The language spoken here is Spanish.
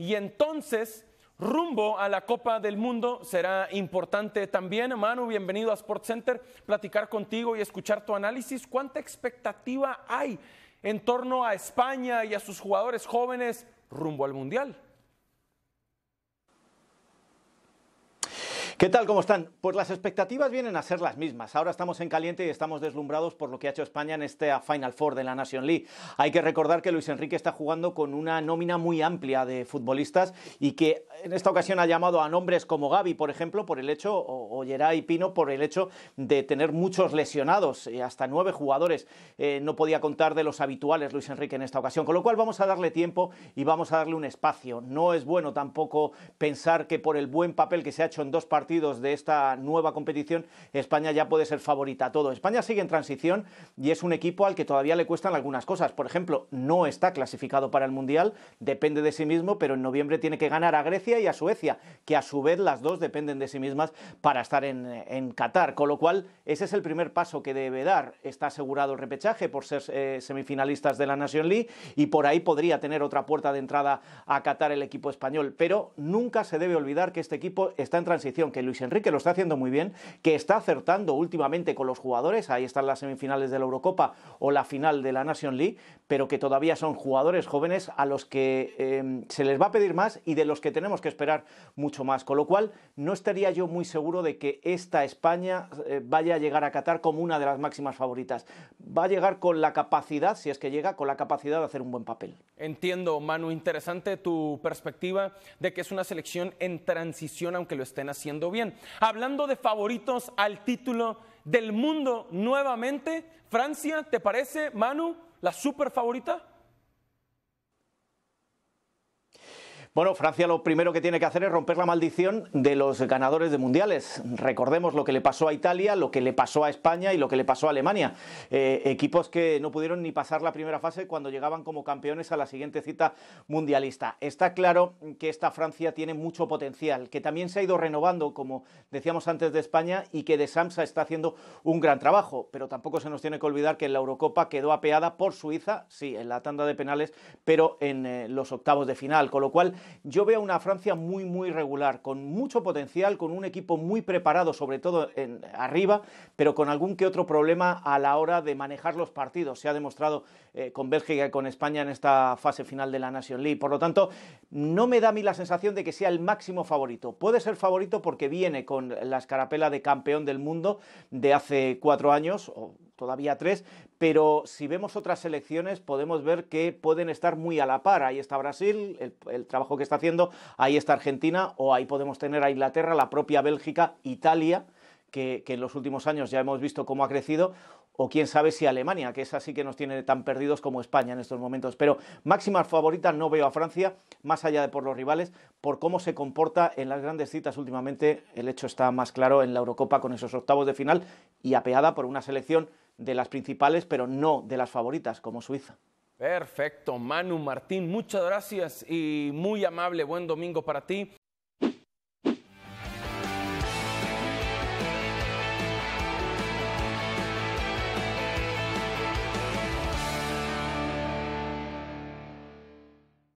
y entonces rumbo a la Copa del Mundo. Será importante también, Manu, bienvenido a Sports Center, platicar contigo y escuchar tu análisis. ¿Cuánta expectativa hay en torno a España y a sus jugadores jóvenes rumbo al Mundial? ¿Qué tal? ¿Cómo están? Pues las expectativas vienen a ser las mismas. Ahora estamos en caliente y estamos deslumbrados por lo que ha hecho España en este Final Four de la Nation League. Hay que recordar que Luis Enrique está jugando con una nómina muy amplia de futbolistas y que en esta ocasión ha llamado a nombres como Gaby, por ejemplo, por el hecho, o, y Pino, por el hecho de tener muchos lesionados, eh, hasta nueve jugadores. Eh, no podía contar de los habituales Luis Enrique en esta ocasión, con lo cual vamos a darle tiempo y vamos a darle un espacio. No es bueno tampoco pensar que por el buen papel que se ha hecho en dos partidos, de esta nueva competición, España ya puede ser favorita a todo. España sigue en transición y es un equipo al que todavía le cuestan algunas cosas. Por ejemplo, no está clasificado para el Mundial, depende de sí mismo, pero en noviembre tiene que ganar a Grecia y a Suecia, que a su vez las dos dependen de sí mismas para estar en, Qatar. Con lo cual, ese es el primer paso que debe dar. Está asegurado el repechaje por ser eh, semifinalistas de la Nation League y por ahí podría tener otra puerta de entrada a Qatar el equipo español. Pero nunca se debe olvidar que este equipo está en transición, que Luis Enrique lo está haciendo muy bien, que está acertando últimamente con los jugadores, ahí están las semifinales de la Eurocopa o la final de la Nation League, pero que todavía son jugadores jóvenes a los que em, se les va a pedir más y de los que tenemos que esperar mucho más. Con lo cual, no estaría yo muy seguro de que esta España eh, vaya a llegar a Qatar como una de las máximas favoritas. Va a llegar con la capacidad, si es que llega, con la capacidad de hacer un buen papel entiendo, Manu, interesante tu perspectiva de que es una selección en transición, aunque lo estén haciendo bien. Hablando de favoritos al título del mundo nuevamente, Francia, ¿te parece, Manu, la super favorita? Bueno, Francia lo primero que tiene que hacer es romper la maldición de los ganadores de mundiales. Recordemos lo que le pasó a Italia, lo que le pasó a España y lo que le pasó a Alemania. Eh, equipos que no pudieron ni pasar la primera fase cuando llegaban como campeones a la siguiente cita mundialista. Está claro que esta Francia tiene mucho potencial, que también se ha ido renovando, como decíamos antes de España, y que de Samsa está haciendo un gran trabajo. Pero tampoco se nos tiene que olvidar que en la Eurocopa quedó apeada por Suiza, sí, en la tanda de penales, pero en eh, los octavos de final. Con lo cual, yo veo una Francia muy, muy regular, con mucho potencial, con un equipo muy preparado, sobre todo en, arriba, pero con algún que otro problema a la hora de manejar los partidos. Se ha demostrado eh, con Bélgica y con España en esta fase final de la Nation League. Por lo tanto, no me da a mí la sensación de que sea el máximo favorito. Puede ser favorito porque viene con la escarapela de campeón del mundo de hace cuatro años, todavía tres, pero si vemos otras selecciones podemos ver que pueden estar muy a la par. Ahí está Brasil, el, trabajo que está haciendo, ahí está Argentina, o ahí podemos tener a Inglaterra, la propia Bélgica, Italia, que, que en los últimos años ya hemos visto cómo ha crecido, o quién sabe si Alemania, que es así que nos tiene tan perdidos como España en estos momentos. Pero máxima favorita no veo a Francia, más allá de por los rivales, por cómo se comporta en las grandes citas últimamente. El hecho está más claro en la Eurocopa con esos octavos de final y apeada por una selección de las principales, pero no de las favoritas, como Suiza. Perfecto, Manu Martín, muchas gracias y muy amable, buen domingo para ti.